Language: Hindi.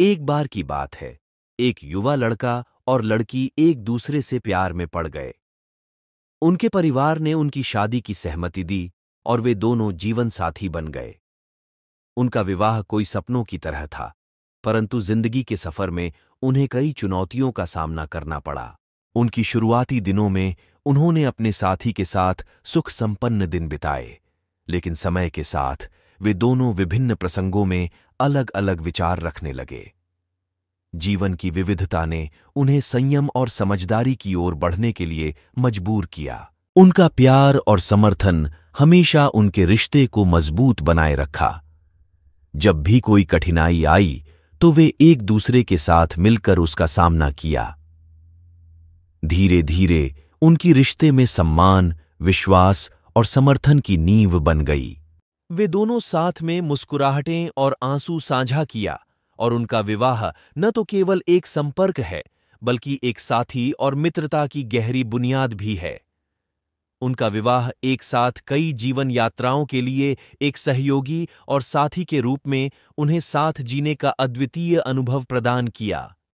एक बार की बात है एक युवा लड़का और लड़की एक दूसरे से प्यार में पड़ गए उनके परिवार ने उनकी शादी की सहमति दी और वे दोनों जीवन साथी बन गए उनका विवाह कोई सपनों की तरह था परंतु जिंदगी के सफर में उन्हें कई चुनौतियों का सामना करना पड़ा उनकी शुरुआती दिनों में उन्होंने अपने साथी के साथ सुख संपन्न दिन बिताए लेकिन समय के साथ वे दोनों विभिन्न प्रसंगों में अलग अलग विचार रखने लगे जीवन की विविधता ने उन्हें संयम और समझदारी की ओर बढ़ने के लिए मजबूर किया उनका प्यार और समर्थन हमेशा उनके रिश्ते को मजबूत बनाए रखा जब भी कोई कठिनाई आई तो वे एक दूसरे के साथ मिलकर उसका सामना किया धीरे धीरे उनकी रिश्ते में सम्मान विश्वास और समर्थन की नींव बन गई वे दोनों साथ में मुस्कुराहटें और आंसू साझा किया और उनका विवाह न तो केवल एक संपर्क है बल्कि एक साथी और मित्रता की गहरी बुनियाद भी है उनका विवाह एक साथ कई जीवन यात्राओं के लिए एक सहयोगी और साथी के रूप में उन्हें साथ जीने का अद्वितीय अनुभव प्रदान किया